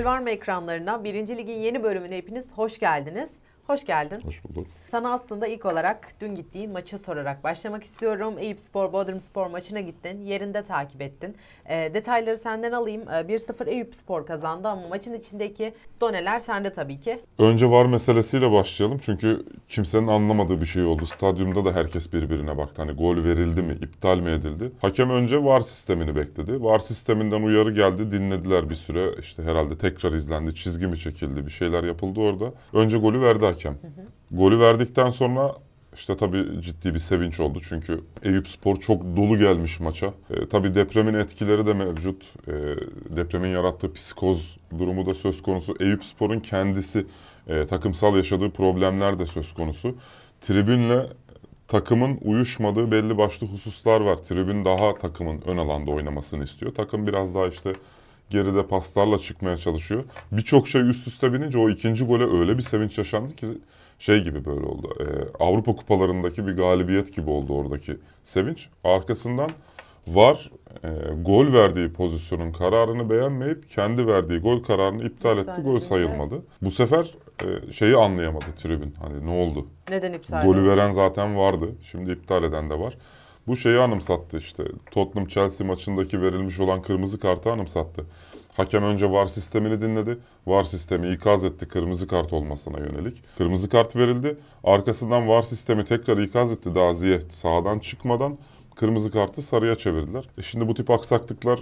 Gol var mı ekranlarına? Birinci Lig'in yeni bölümüne hepiniz hoş geldiniz. Hoş geldin. Hoş bulduk. Sana aslında ilk olarak dün gittiğin maçı sorarak başlamak istiyorum. Eyüp Spor, Bodrum Spor maçına gittin. Yerinde takip ettin. E, detayları senden alayım. E, ee, 1-0 Eyüp Spor kazandı ama maçın içindeki doneler sende tabii ki. Önce var meselesiyle başlayalım. Çünkü kimsenin anlamadığı bir şey oldu. Stadyumda da herkes birbirine baktı. Hani gol verildi mi, iptal mi edildi? Hakem önce var sistemini bekledi. Var sisteminden uyarı geldi. Dinlediler bir süre. İşte herhalde tekrar izlendi. Çizgi mi çekildi? Bir şeyler yapıldı orada. Önce golü verdi hakem. Hı hı. Golü verdikten sonra işte tabii ciddi bir sevinç oldu çünkü Eyüp Spor çok dolu gelmiş maça. E, tabii depremin etkileri de mevcut. E, depremin yarattığı psikoz durumu da söz konusu. Eyüp Spor'un kendisi e, takımsal yaşadığı problemler de söz konusu. Tribünle takımın uyuşmadığı belli başlı hususlar var. Tribün daha takımın ön alanda oynamasını istiyor. Takım biraz daha işte geride paslarla çıkmaya çalışıyor. Birçok şey üst üste binince o ikinci gole öyle bir sevinç yaşandı ki şey gibi böyle oldu. E, Avrupa kupalarındaki bir galibiyet gibi oldu oradaki sevinç. Arkasından var e, gol verdiği pozisyonun kararını beğenmeyip kendi verdiği gol kararını iptal etti. İptal gol edildi. sayılmadı. Bu sefer e, şeyi anlayamadı tribün. Hani ne oldu? Neden iptal Golü veren zaten vardı. Şimdi iptal eden de var. Bu şeyi anımsattı işte. Tottenham Chelsea maçındaki verilmiş olan kırmızı kartı anımsattı. Hakem önce VAR sistemini dinledi. VAR sistemi ikaz etti kırmızı kart olmasına yönelik. Kırmızı kart verildi. Arkasından VAR sistemi tekrar ikaz etti Dazi'ye sahadan çıkmadan. Kırmızı kartı sarıya çevirdiler. E şimdi bu tip aksaklıklar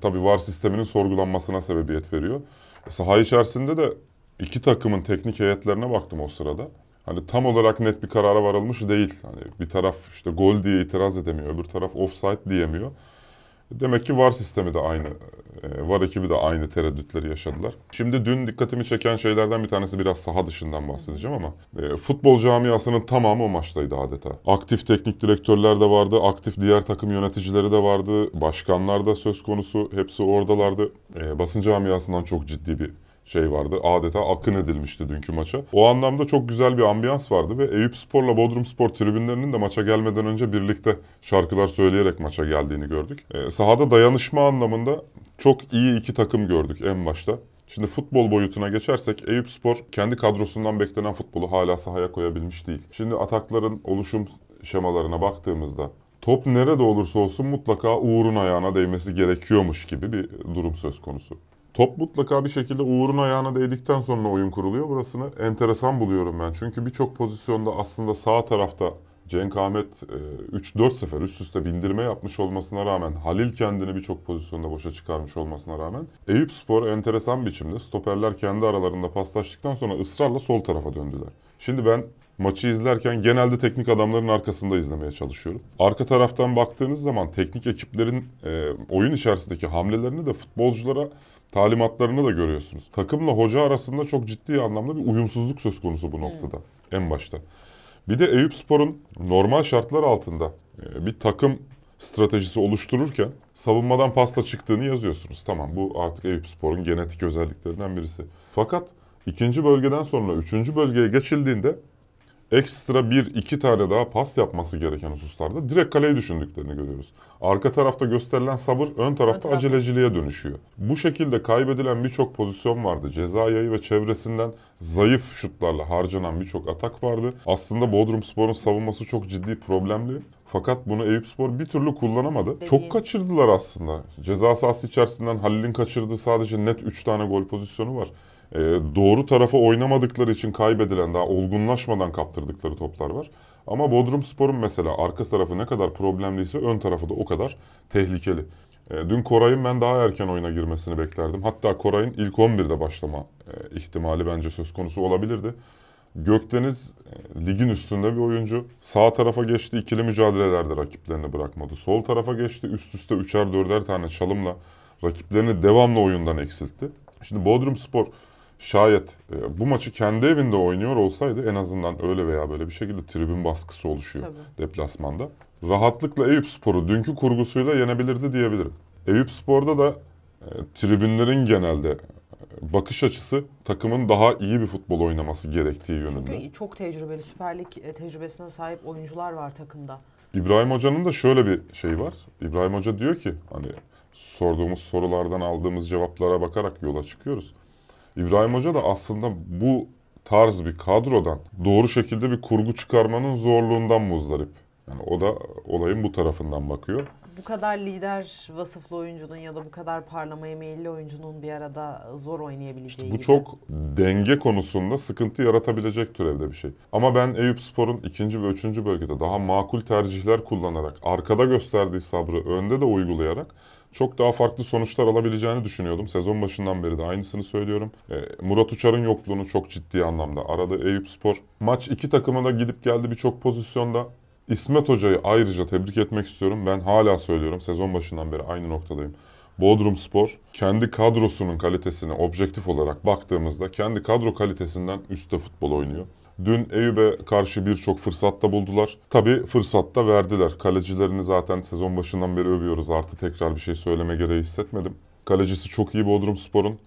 tabii VAR sisteminin sorgulanmasına sebebiyet veriyor. E saha içerisinde de iki takımın teknik heyetlerine baktım o sırada. Hani tam olarak net bir karara varılmış değil. Hani bir taraf işte gol diye itiraz edemiyor, öbür taraf offside diyemiyor. Demek ki VAR sistemi de aynı, e, VAR ekibi de aynı tereddütleri yaşadılar. Şimdi dün dikkatimi çeken şeylerden bir tanesi biraz saha dışından bahsedeceğim ama e, futbol camiasının tamamı o maçtaydı adeta. Aktif teknik direktörler de vardı, aktif diğer takım yöneticileri de vardı, başkanlar da söz konusu, hepsi oradalardı. E, basın camiasından çok ciddi bir şey vardı. Adeta akın edilmişti dünkü maça. O anlamda çok güzel bir ambiyans vardı ve Eyüp Spor'la Bodrum Spor tribünlerinin de maça gelmeden önce birlikte şarkılar söyleyerek maça geldiğini gördük. E, sahada dayanışma anlamında çok iyi iki takım gördük en başta. Şimdi futbol boyutuna geçersek Eyüp Spor kendi kadrosundan beklenen futbolu hala sahaya koyabilmiş değil. Şimdi atakların oluşum şemalarına baktığımızda top nerede olursa olsun mutlaka Uğur'un ayağına değmesi gerekiyormuş gibi bir durum söz konusu. Top mutlaka bir şekilde Uğur'un ayağına değdikten sonra oyun kuruluyor. Burasını enteresan buluyorum ben. Çünkü birçok pozisyonda aslında sağ tarafta Cenk Ahmet 3-4 e, sefer üst üste bindirme yapmış olmasına rağmen Halil kendini birçok pozisyonda boşa çıkarmış olmasına rağmen Eyüp Spor enteresan biçimde stoperler kendi aralarında paslaştıktan sonra ısrarla sol tarafa döndüler. Şimdi ben maçı izlerken genelde teknik adamların arkasında izlemeye çalışıyorum. Arka taraftan baktığınız zaman teknik ekiplerin e, oyun içerisindeki hamlelerini de futbolculara talimatlarını da görüyorsunuz. Takımla hoca arasında çok ciddi anlamda bir uyumsuzluk söz konusu bu noktada hmm. en başta. Bir de Eyüp Spor'un normal şartlar altında e, bir takım stratejisi oluştururken savunmadan pasta çıktığını yazıyorsunuz. Tamam bu artık Eyüp Spor'un genetik özelliklerinden birisi. Fakat ikinci bölgeden sonra üçüncü bölgeye geçildiğinde ekstra bir iki tane daha pas yapması gereken hususlarda direkt kaleyi düşündüklerini görüyoruz. Arka tarafta gösterilen sabır ön tarafta aceleciliğe dönüşüyor. Bu şekilde kaybedilen birçok pozisyon vardı. Ceza yayı ve çevresinden zayıf şutlarla harcanan birçok atak vardı. Aslında Bodrum Spor'un savunması çok ciddi problemli. Fakat bunu Eyüp Spor bir türlü kullanamadı. Dediğim. Çok kaçırdılar aslında. Ceza sahası içerisinden Halil'in kaçırdığı sadece net 3 tane gol pozisyonu var. Ee, doğru tarafa oynamadıkları için kaybedilen, daha olgunlaşmadan kaptırdıkları toplar var. Ama Bodrum Spor'un mesela arka tarafı ne kadar problemliyse ön tarafı da o kadar tehlikeli. E, dün Koray'ın ben daha erken oyuna girmesini beklerdim. Hatta Koray'ın ilk 11'de başlama e, ihtimali bence söz konusu olabilirdi. Gökdeniz e, ligin üstünde bir oyuncu. Sağ tarafa geçti ikili mücadelelerde rakiplerini bırakmadı. Sol tarafa geçti üst üste üçer dörder tane çalımla rakiplerini devamlı oyundan eksiltti. Şimdi Bodrum Spor şayet bu maçı kendi evinde oynuyor olsaydı en azından öyle veya böyle bir şekilde tribün baskısı oluşuyor Tabii. deplasmanda rahatlıkla Eyüp Spor'u dünkü kurgusuyla yenebilirdi diyebilirim. Eyüp Spor'da da e, tribünlerin genelde e, bakış açısı takımın daha iyi bir futbol oynaması gerektiği yönünde. Çünkü çok tecrübeli, Süper Lig e, tecrübesine sahip oyuncular var takımda. İbrahim Hoca'nın da şöyle bir şey var. İbrahim Hoca diyor ki hani sorduğumuz sorulardan aldığımız cevaplara bakarak yola çıkıyoruz. İbrahim Hoca da aslında bu tarz bir kadrodan doğru şekilde bir kurgu çıkarmanın zorluğundan muzdarip. Yani o da olayın bu tarafından bakıyor. Bu kadar lider vasıflı oyuncunun ya da bu kadar parlamaya meyilli oyuncunun bir arada zor oynayabileceği İşte Bu gibi. çok denge konusunda sıkıntı yaratabilecek türevde bir şey. Ama ben Eyüp Spor'un ikinci ve üçüncü bölgede daha makul tercihler kullanarak, arkada gösterdiği sabrı önde de uygulayarak çok daha farklı sonuçlar alabileceğini düşünüyordum. Sezon başından beri de aynısını söylüyorum. E, Murat Uçar'ın yokluğunu çok ciddi anlamda aradı Eyüp Spor. Maç iki takımına da gidip geldi birçok pozisyonda. İsmet Hoca'yı ayrıca tebrik etmek istiyorum. Ben hala söylüyorum. Sezon başından beri aynı noktadayım. Bodrum Spor kendi kadrosunun kalitesini objektif olarak baktığımızda kendi kadro kalitesinden üstte futbol oynuyor. Dün Eyüp'e karşı birçok fırsatta buldular. Tabi fırsatta verdiler. Kalecilerini zaten sezon başından beri övüyoruz. Artı tekrar bir şey söyleme gereği hissetmedim. Kalecisi çok iyi Bodrum Spor'un.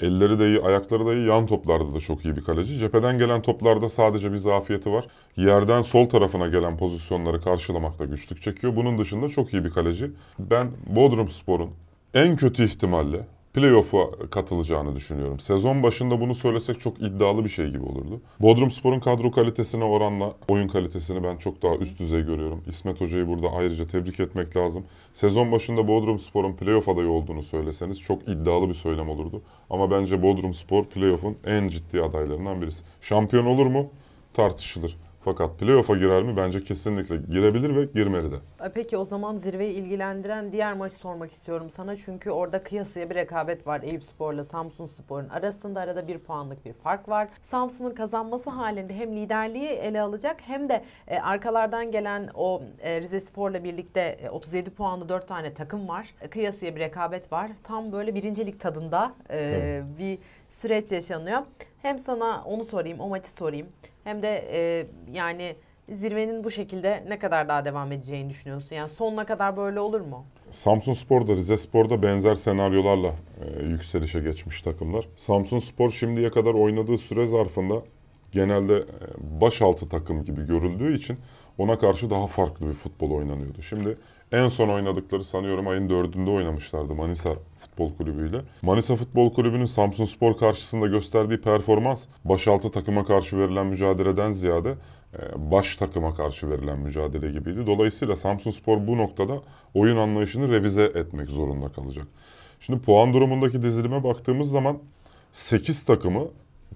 Elleri de iyi, ayakları da iyi. Yan toplarda da çok iyi bir kaleci. Cepheden gelen toplarda sadece bir zafiyeti var. Yerden sol tarafına gelen pozisyonları karşılamakta güçlük çekiyor. Bunun dışında çok iyi bir kaleci. Ben Bodrum Spor'un en kötü ihtimalle playoff'a katılacağını düşünüyorum. Sezon başında bunu söylesek çok iddialı bir şey gibi olurdu. Bodrum Spor'un kadro kalitesine oranla oyun kalitesini ben çok daha üst düzey görüyorum. İsmet Hoca'yı burada ayrıca tebrik etmek lazım. Sezon başında Bodrum Spor'un playoff adayı olduğunu söyleseniz çok iddialı bir söylem olurdu. Ama bence Bodrum Spor playoff'un en ciddi adaylarından birisi. Şampiyon olur mu? Tartışılır. Fakat playoff'a girer mi? Bence kesinlikle girebilir ve girmeli de. E, peki o zaman zirveyi ilgilendiren diğer maçı sormak istiyorum sana. Çünkü orada kıyasıya bir rekabet var Eyüp Spor'la Samsun Spor'un arasında. Arada bir puanlık bir fark var. Samsun'un kazanması halinde hem liderliği ele alacak hem de e, arkalardan gelen o e, Rize Spor'la birlikte e, 37 puanlı 4 tane takım var. E, kıyasıya bir rekabet var. Tam böyle birincilik tadında e, evet. bir süreç yaşanıyor. Hem sana onu sorayım, o maçı sorayım. Hem de e, yani zirvenin bu şekilde ne kadar daha devam edeceğini düşünüyorsun? Yani sonuna kadar böyle olur mu? Samsun Spor'da, Rize Spor'da benzer senaryolarla e, yükselişe geçmiş takımlar. Samsun Spor şimdiye kadar oynadığı süre zarfında genelde e, baş altı takım gibi görüldüğü için ona karşı daha farklı bir futbol oynanıyordu. Şimdi en son oynadıkları sanıyorum ayın dördünde oynamışlardı Manisa Futbol Kulübü ile. Manisa Futbol Kulübü'nün Samsun Spor karşısında gösterdiği performans başaltı takıma karşı verilen mücadeleden ziyade e, baş takıma karşı verilen mücadele gibiydi. Dolayısıyla Samsun Spor bu noktada oyun anlayışını revize etmek zorunda kalacak. Şimdi puan durumundaki dizilime baktığımız zaman 8 takımı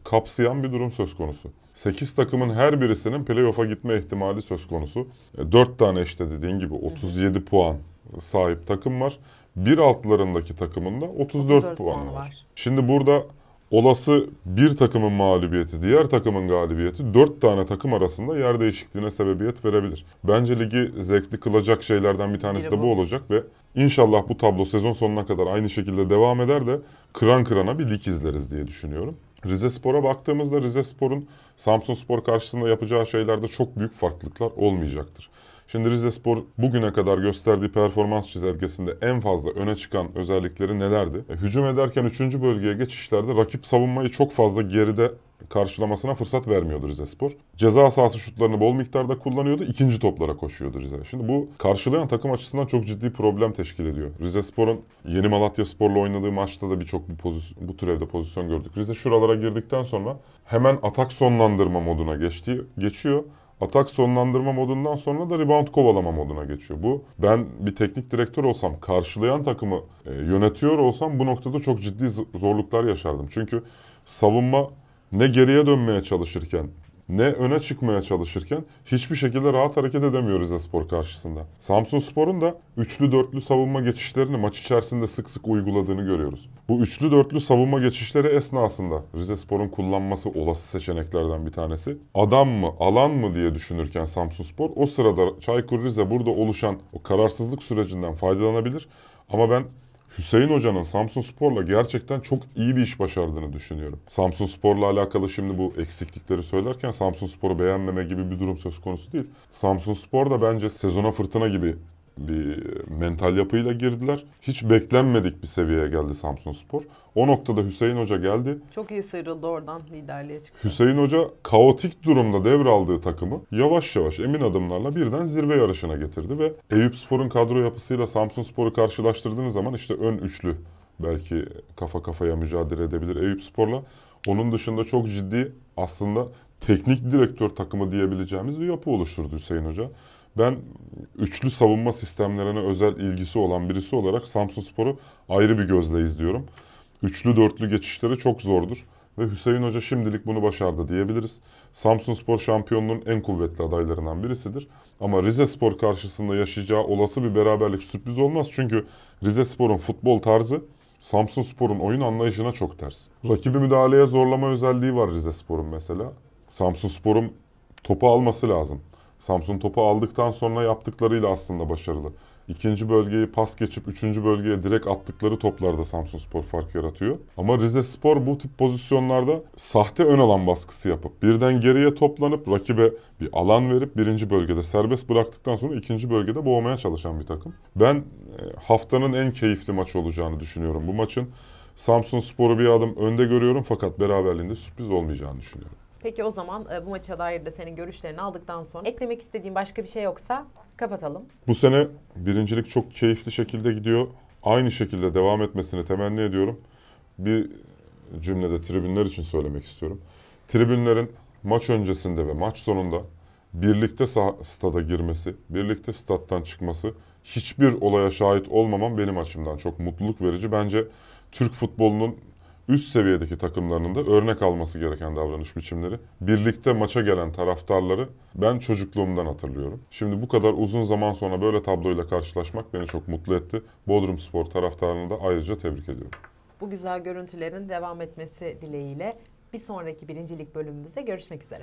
kapsayan bir durum söz konusu. 8 takımın her birisinin playoff'a gitme ihtimali söz konusu. 4 e, tane işte dediğin gibi 37 Hı. puan sahip takım var. Bir altlarındaki takımında 34, 34 puan var. var. Şimdi burada olası bir takımın mağlubiyeti, diğer takımın galibiyeti 4 tane takım arasında yer değişikliğine sebebiyet verebilir. Bence ligi zevkli kılacak şeylerden bir tanesi Biri de bu, bu olacak ve inşallah bu tablo sezon sonuna kadar aynı şekilde devam eder de kıran kırana bir lig izleriz diye düşünüyorum. Rize Spor'a baktığımızda Rize Spor'un Samsun Spor karşısında yapacağı şeylerde çok büyük farklılıklar olmayacaktır. Şimdi Rize Spor bugüne kadar gösterdiği performans çizelgesinde en fazla öne çıkan özellikleri nelerdi? E, hücum ederken 3. bölgeye geçişlerde rakip savunmayı çok fazla geride karşılamasına fırsat vermiyordu Rize Spor. Ceza sahası şutlarını bol miktarda kullanıyordu. ikinci toplara koşuyordu Rize. Şimdi bu karşılayan takım açısından çok ciddi problem teşkil ediyor. Rize Spor'un yeni Malatya Spor'la oynadığı maçta da birçok bu, pozisyon, bu tür evde pozisyon gördük. Rize şuralara girdikten sonra hemen atak sonlandırma moduna geçti, geçiyor atak sonlandırma modundan sonra da rebound kovalama moduna geçiyor. Bu ben bir teknik direktör olsam, karşılayan takımı e, yönetiyor olsam bu noktada çok ciddi zorluklar yaşardım. Çünkü savunma ne geriye dönmeye çalışırken ne öne çıkmaya çalışırken hiçbir şekilde rahat hareket edemiyoruz Espor karşısında. Samsun Spor'un da üçlü dörtlü savunma geçişlerini maç içerisinde sık sık uyguladığını görüyoruz. Bu üçlü dörtlü savunma geçişleri esnasında Rize Spor'un kullanması olası seçeneklerden bir tanesi. Adam mı, alan mı diye düşünürken Samsun Spor o sırada Çaykur Rize burada oluşan o kararsızlık sürecinden faydalanabilir. Ama ben Hüseyin Hoca'nın Samsun Spor'la gerçekten çok iyi bir iş başardığını düşünüyorum. Samsun Spor'la alakalı şimdi bu eksiklikleri söylerken Samsun Spor'u beğenmeme gibi bir durum söz konusu değil. Samsun Spor da bence sezona fırtına gibi bir mental yapıyla girdiler. Hiç beklenmedik bir seviyeye geldi Samsun Spor. O noktada Hüseyin Hoca geldi. Çok iyi sıyrıldı oradan liderliğe çıktı. Hüseyin Hoca kaotik durumda devraldığı takımı yavaş yavaş emin adımlarla birden zirve yarışına getirdi ve Eyüp Spor'un kadro yapısıyla Samsun Spor'u karşılaştırdığınız zaman işte ön üçlü belki kafa kafaya mücadele edebilir Eyüp Spor'la. Onun dışında çok ciddi aslında teknik direktör takımı diyebileceğimiz bir yapı oluşturdu Hüseyin Hoca. Ben üçlü savunma sistemlerine özel ilgisi olan birisi olarak Samsun Spor'u ayrı bir gözle izliyorum. Üçlü dörtlü geçişleri çok zordur ve Hüseyin Hoca şimdilik bunu başardı diyebiliriz. Samsun Spor şampiyonluğun en kuvvetli adaylarından birisidir. Ama Rize Spor karşısında yaşayacağı olası bir beraberlik sürpriz olmaz. Çünkü Rize Spor'un futbol tarzı Samsun Spor'un oyun anlayışına çok ters. Rakibi müdahaleye zorlama özelliği var Rize Spor'un mesela. Samsun Spor'un topu alması lazım. Samsun topu aldıktan sonra yaptıklarıyla aslında başarılı. İkinci bölgeyi pas geçip üçüncü bölgeye direkt attıkları toplarda Samsun Spor fark yaratıyor. Ama Rize Spor bu tip pozisyonlarda sahte ön alan baskısı yapıp birden geriye toplanıp rakibe bir alan verip birinci bölgede serbest bıraktıktan sonra ikinci bölgede boğmaya çalışan bir takım. Ben e, haftanın en keyifli maçı olacağını düşünüyorum. Bu maçın Samsun Spor'u bir adım önde görüyorum fakat beraberliğinde sürpriz olmayacağını düşünüyorum. Peki o zaman e, bu maça dair de senin görüşlerini aldıktan sonra eklemek istediğin başka bir şey yoksa kapatalım. Bu sene birincilik çok keyifli şekilde gidiyor. Aynı şekilde devam etmesini temenni ediyorum. Bir cümlede tribünler için söylemek istiyorum. Tribünlerin maç öncesinde ve maç sonunda birlikte stada girmesi, birlikte stat'tan çıkması, hiçbir olaya şahit olmamam benim açımdan çok mutluluk verici. Bence Türk futbolunun üst seviyedeki takımlarının da örnek alması gereken davranış biçimleri. Birlikte maça gelen taraftarları ben çocukluğumdan hatırlıyorum. Şimdi bu kadar uzun zaman sonra böyle tabloyla karşılaşmak beni çok mutlu etti. Bodrum Spor taraftarını da ayrıca tebrik ediyorum. Bu güzel görüntülerin devam etmesi dileğiyle bir sonraki birincilik bölümümüzde görüşmek üzere.